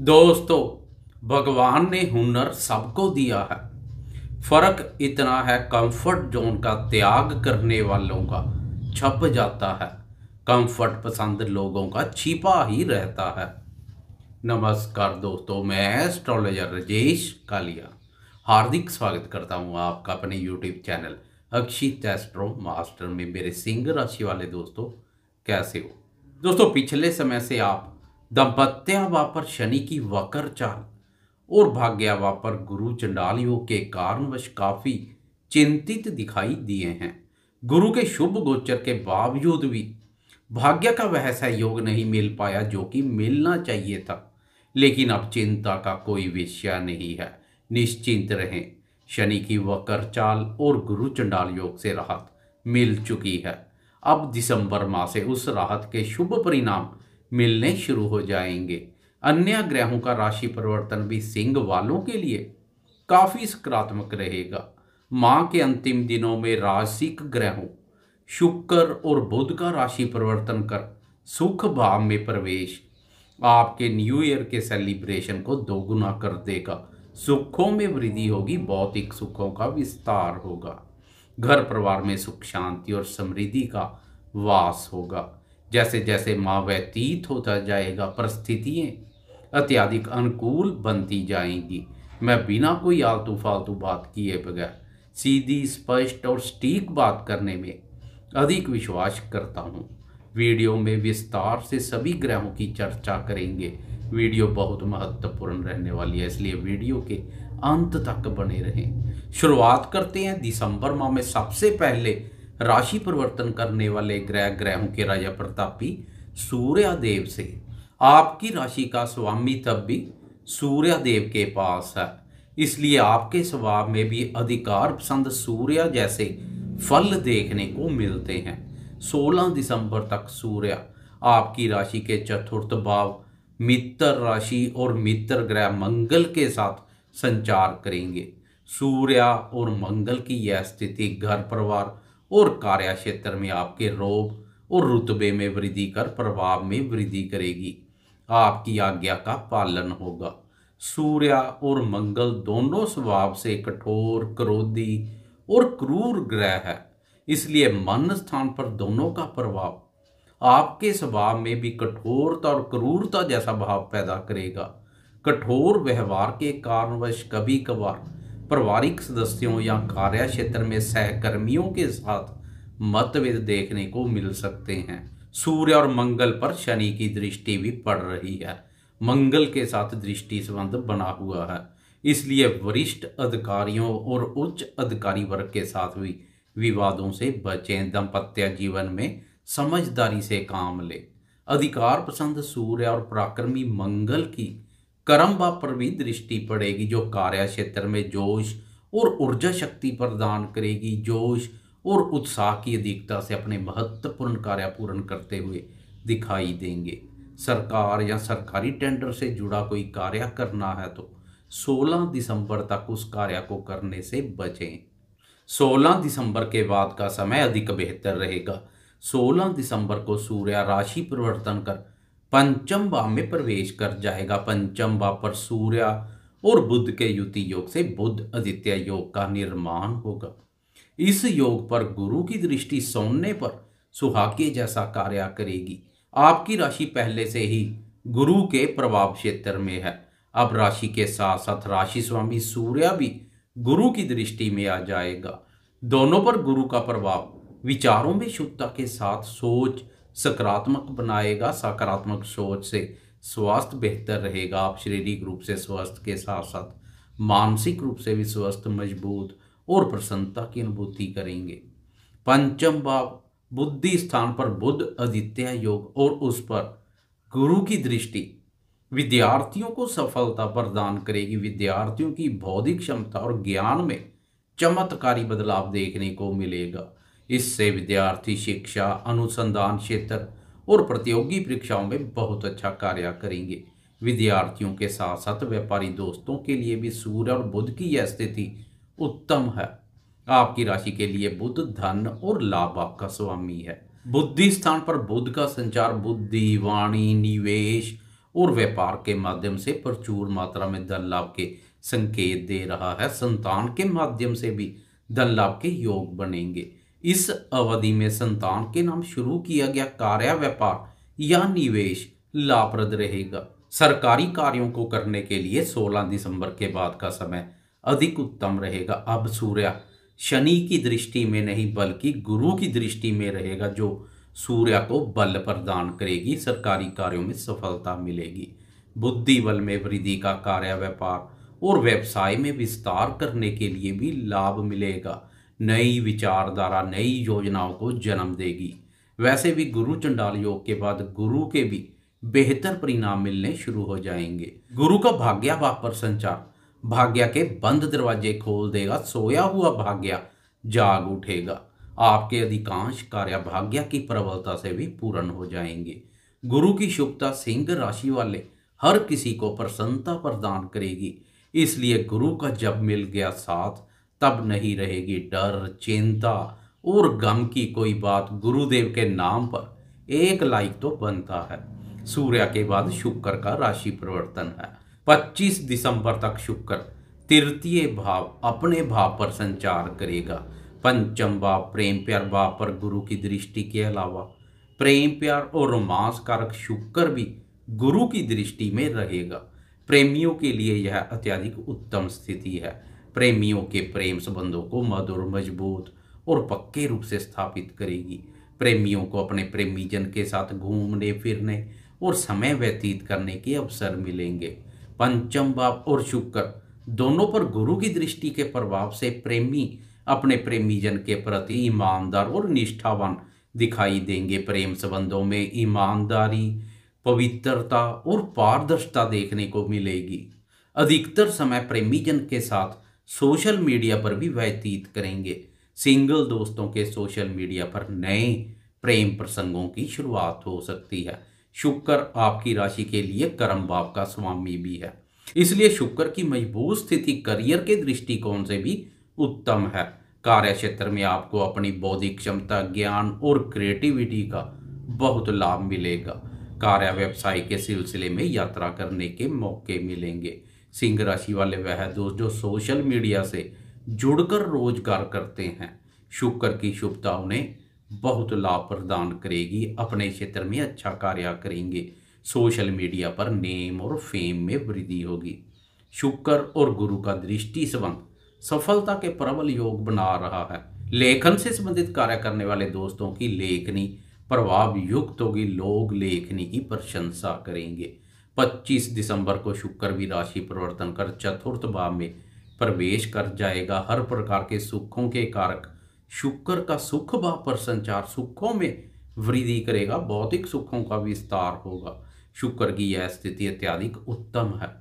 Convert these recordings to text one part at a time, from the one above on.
दोस्तों भगवान ने हुनर सबको दिया है फर्क इतना है कंफर्ट जोन का त्याग करने वालों का छप जाता है कंफर्ट पसंद लोगों का छिपा ही रहता है नमस्कार दोस्तों मैं एस्ट्रोलॉजर राजेश कालिया हार्दिक स्वागत करता हूँ आपका अपने YouTube channel Akshit astro master में मेरे सिंह राशि वाले दोस्तों कैसे हो दोस्तों पिछले समय से आप दंपत्या वापर शनि की वक्र चाल और भाग्या वापर गुरु चंडाल योग के कारणवश काफ़ी चिंतित दिखाई दिए हैं गुरु के शुभ गोचर के बावजूद भी भाग्य का वह सहयोग नहीं मिल पाया जो कि मिलना चाहिए था लेकिन अब चिंता का कोई विषय नहीं है निश्चिंत रहें शनि की वक्र चाल और गुरु चंडाल योग से राहत मिल चुकी है अब दिसंबर माह से उस राहत के शुभ परिणाम मिलने शुरू हो जाएंगे अन्य ग्रहों का राशि परिवर्तन भी सिंह वालों के लिए काफ़ी सकारात्मक रहेगा माह के अंतिम दिनों में राशिक ग्रहों शुक्र और बुध का राशि परिवर्तन कर सुख भाव में प्रवेश आपके न्यू ईयर के सेलिब्रेशन को दोगुना कर देगा सुखों में वृद्धि होगी भौतिक सुखों का विस्तार होगा घर परिवार में सुख शांति और समृद्धि का वास होगा जैसे जैसे माँ व्यतीत होता जाएगा परिस्थितियाँ अत्यधिक अनुकूल बनती जाएंगी मैं बिना कोई आलतू फालतू बात किए बगैर सीधी स्पष्ट और सटीक बात करने में अधिक विश्वास करता हूँ वीडियो में विस्तार से सभी ग्रहों की चर्चा करेंगे वीडियो बहुत महत्वपूर्ण रहने वाली है इसलिए वीडियो के अंत तक बने रहें शुरुआत करते हैं दिसंबर माह में सबसे पहले राशि परिवर्तन करने वाले ग्रह ग्रहों के राजा प्रतापी देव से आपकी राशि का स्वामी तब भी सूर्यादेव के पास है इसलिए आपके स्वभाव में भी अधिकार पसंद सूर्य जैसे फल देखने को मिलते हैं 16 दिसंबर तक सूर्य आपकी राशि के चतुर्थ भाव मित्र राशि और मित्र ग्रह मंगल के साथ संचार करेंगे सूर्य और मंगल की यह स्थिति घर परिवार और कार्य क्षेत्र में आपके रोग और रुतबे में वृद्धि कर प्रभाव में वृद्धि करेगी आपकी आज्ञा का पालन होगा सूर्य और मंगल दोनों स्वभाव से कठोर क्रोधी और क्रूर ग्रह है इसलिए मन स्थान पर दोनों का प्रभाव आपके स्वभाव में भी कठोरता और क्रूरता जैसा भाव पैदा करेगा कठोर व्यवहार के कारणवश कभी कभार पारिवारिक सदस्यों या कार्य क्षेत्र में सहकर्मियों के साथ मतभेद देखने को मिल सकते हैं सूर्य और मंगल पर शनि की दृष्टि भी पड़ रही है मंगल के साथ दृष्टि संबंध बना हुआ है इसलिए वरिष्ठ अधिकारियों और उच्च अधिकारी वर्ग के साथ भी विवादों से बचें दंपत्य जीवन में समझदारी से काम लें अधिकार पसंद सूर्य और पराक्रमी मंगल की कर्म व पर भी दृष्टि पड़ेगी जो कार्य क्षेत्र में जोश और ऊर्जा शक्ति प्रदान करेगी जोश और उत्साह की अधिकता से अपने महत्वपूर्ण कार्य पूर्ण करते हुए दिखाई देंगे सरकार या सरकारी टेंडर से जुड़ा कोई कार्य करना है तो 16 दिसंबर तक उस कार्य को करने से बचें 16 दिसंबर के बाद का समय अधिक बेहतर रहेगा 16 दिसंबर को सूर्य राशि परिवर्तन कर पंचम भाव में प्रवेश कर जाएगा पंचम भाव पर सूर्य और बुद्ध के युति योग से बुद्ध आदित्य योग का निर्माण होगा इस योग पर गुरु की दृष्टि सोने पर सुहाग्य जैसा कार्य करेगी आपकी राशि पहले से ही गुरु के प्रभाव क्षेत्र में है अब राशि के साथ साथ राशि स्वामी सूर्य भी गुरु की दृष्टि में आ जाएगा दोनों पर गुरु का प्रभाव विचारों में शुद्धता के साथ सोच सकारात्मक बनाएगा सकारात्मक सोच से स्वास्थ्य बेहतर रहेगा आप शारीरिक रूप से स्वस्थ के साथ साथ मानसिक रूप से भी स्वस्थ मजबूत और प्रसन्नता की अनुभूति करेंगे पंचम भाव बुद्धि स्थान पर बुद्ध आदित्य योग और उस पर गुरु की दृष्टि विद्यार्थियों को सफलता प्रदान करेगी विद्यार्थियों की बौद्धिक क्षमता और ज्ञान में चमत्कारी बदलाव देखने को मिलेगा इससे विद्यार्थी शिक्षा अनुसंधान क्षेत्र और प्रतियोगी परीक्षाओं में बहुत अच्छा कार्य करेंगे विद्यार्थियों के साथ साथ व्यापारी दोस्तों के लिए भी सूर्य और बुद्ध की यह स्थिति उत्तम है आपकी राशि के लिए बुद्ध धन और लाभ आपका स्वामी है बुद्धि स्थान पर बुद्ध का संचार बुद्धि वाणी निवेश और व्यापार के माध्यम से प्रचुर मात्रा में धन लाभ के संकेत दे रहा है संतान के माध्यम से भी धन लाभ के योग बनेंगे इस अवधि में संतान के नाम शुरू किया गया कार्य व्यापार या निवेश लाभप्रद रहेगा सरकारी कार्यों को करने के लिए 16 दिसंबर के बाद का समय अधिक उत्तम रहेगा अब सूर्य शनि की दृष्टि में नहीं बल्कि गुरु की दृष्टि में रहेगा जो सूर्य को बल प्रदान करेगी सरकारी कार्यों में सफलता मिलेगी बुद्धि बल में वृद्धि का कार्य व्यापार और व्यवसाय में विस्तार करने के लिए भी लाभ मिलेगा नई विचारधारा नई योजनाओं को जन्म देगी वैसे भी गुरु चंडाल योग के बाद गुरु के भी बेहतर परिणाम मिलने शुरू हो जाएंगे गुरु का भाग्य वापर संचार भाग्य के बंद दरवाजे खोल देगा सोया हुआ भाग्या जाग उठेगा आपके अधिकांश कार्य भाग्या की प्रबलता से भी पूर्ण हो जाएंगे गुरु की शुभता सिंह राशि वाले हर किसी को प्रसन्नता प्रदान करेगी इसलिए गुरु का जब मिल गया साथ तब नहीं रहेगी डर चिंता और गम की कोई बात गुरुदेव के नाम पर एक लाइक तो बनता है सूर्य के बाद शुक्र का राशि परिवर्तन है 25 दिसंबर तक शुक्र तृतीय भाव अपने भाव पर संचार करेगा पंचम भाव प्रेम प्यार भाव पर गुरु की दृष्टि के अलावा प्रेम प्यार और रोमांस कारक शुक्र भी गुरु की दृष्टि में रहेगा प्रेमियों के लिए यह अत्यधिक उत्तम स्थिति है प्रेमियों के प्रेम संबंधों को मधुर मजबूत और पक्के रूप से स्थापित करेगी प्रेमियों को अपने प्रेमीजन के साथ घूमने फिरने और समय व्यतीत करने के अवसर मिलेंगे पंचम भाव और शुक्र दोनों पर गुरु की दृष्टि के प्रभाव से प्रेमी अपने प्रेमीजन के प्रति ईमानदार और निष्ठावान दिखाई देंगे प्रेम संबंधों में ईमानदारी पवित्रता और पारदर्शिता देखने को मिलेगी अधिकतर समय प्रेमीजन के साथ सोशल मीडिया पर भी व्यतीत करेंगे सिंगल दोस्तों के सोशल मीडिया पर नए प्रेम प्रसंगों की शुरुआत हो सकती है शुक्र आपकी राशि के लिए कर्म भाव का स्वामी भी है इसलिए शुक्र की मजबूत स्थिति करियर के दृष्टिकोण से भी उत्तम है कार्य क्षेत्र में आपको अपनी बौद्धिक क्षमता ज्ञान और क्रिएटिविटी का बहुत लाभ मिलेगा कार्य व्यवसाय के सिलसिले में यात्रा करने के मौके मिलेंगे सिंह राशि वाले वह दोस्त जो सोशल मीडिया से जुड़कर रोजगार करते हैं शुक्र की शुभता उन्हें बहुत लाभ प्रदान करेगी अपने क्षेत्र में अच्छा कार्य करेंगे सोशल मीडिया पर नेम और फेम में वृद्धि होगी शुक्र और गुरु का दृष्टि संबंध सफलता के प्रबल योग बना रहा है लेखन से संबंधित कार्य करने वाले दोस्तों की लेखनी प्रभाव युक्त होगी लोग लेखनी की प्रशंसा करेंगे 25 दिसंबर को शुक्र भी राशि परिवर्तन कर चतुर्थ भाव में प्रवेश कर जाएगा हर प्रकार के सुखों के कारक शुक्र का सुख भाव पर संचार सुखों में वृद्धि करेगा भौतिक सुखों का विस्तार होगा शुक्र की यह स्थिति अत्याधिक उत्तम है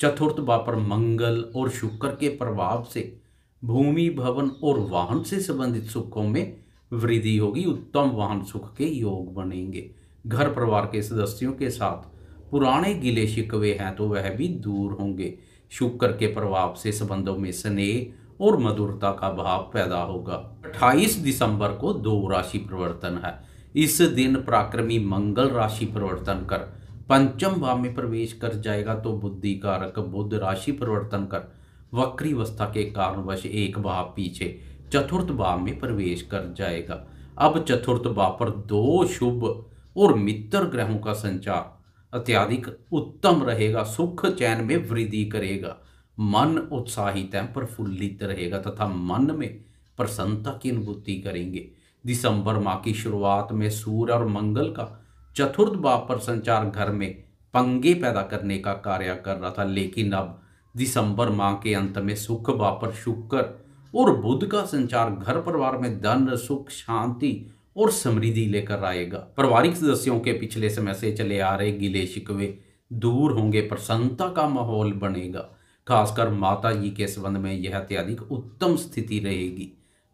चतुर्थ भाव पर मंगल और शुक्र के प्रभाव से भूमि भवन और वाहन से संबंधित सुखों में वृद्धि होगी उत्तम वाहन सुख के योग बनेंगे घर परिवार के सदस्यों के साथ पुराने गिले शिकवे हैं तो वह भी दूर होंगे शुक्र के प्रभाव से संबंधों में स्नेह और मधुरता का भाव पैदा होगा 28 दिसंबर को दो राशि परिवर्तन है इस दिन पराक्रमी मंगल राशि परिवर्तन कर पंचम भाव में प्रवेश कर जाएगा तो बुद्धि कारक बुद्ध राशि परिवर्तन कर वक्री अवस्था के कारणवश एक भाव पीछे चतुर्थ भाव में प्रवेश कर जाएगा अब चतुर्थ भाव पर दो शुभ और मित्र ग्रहों का संचार अत्याधिक उत्तम रहेगा सुख चैन में वृद्धि करेगा मन उत्साहित है प्रफुल्लित रहेगा तथा मन में प्रसन्नता की अनुभूति करेंगे दिसंबर माह की शुरुआत में सूर्य और मंगल का चतुर्थ भाव पर संचार घर में पंगे पैदा करने का कार्य कर रहा था लेकिन अब दिसंबर माह के अंत में सुख भाव पर शुक्र और बुध का संचार घर परिवार में धन सुख शांति और समृद्धि लेकर आएगा पारिवारिक सदस्यों के पिछले समय से चले आ रहे गिले शिकवे दूर होंगे प्रसन्नता का माहौल बनेगा खासकर माता जी के संबंध में यह अत्यधिक उत्तम स्थिति रहेगी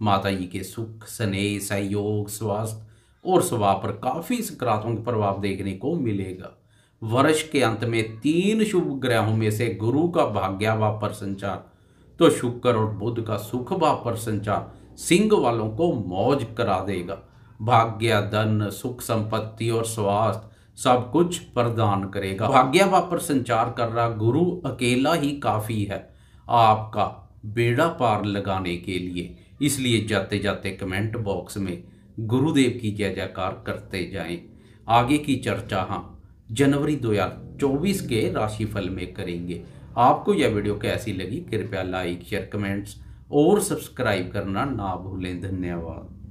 माता जी के सुख स्नेह सहयोग स्वास्थ्य और स्वभाव पर काफ़ी सकारात्मक प्रभाव देखने को मिलेगा वर्ष के अंत में तीन शुभ ग्रहों में से गुरु का भाग्या व पर संचार तो शुक्र और बुध का सुख व पर संचार सिंह वालों को मौज करा देगा भाग्य धन सुख संपत्ति और स्वास्थ्य सब कुछ प्रदान करेगा भाग्यवा पर संचार कर रहा गुरु अकेला ही काफ़ी है आपका बेड़ा पार लगाने के लिए इसलिए जाते जाते कमेंट बॉक्स में गुरुदेव की जय जयकार करते जाएं आगे की चर्चा हम जनवरी 2024 के राशिफल में करेंगे आपको यह वीडियो कैसी लगी कृपया लाइक शेयर कमेंट्स और सब्सक्राइब करना ना भूलें धन्यवाद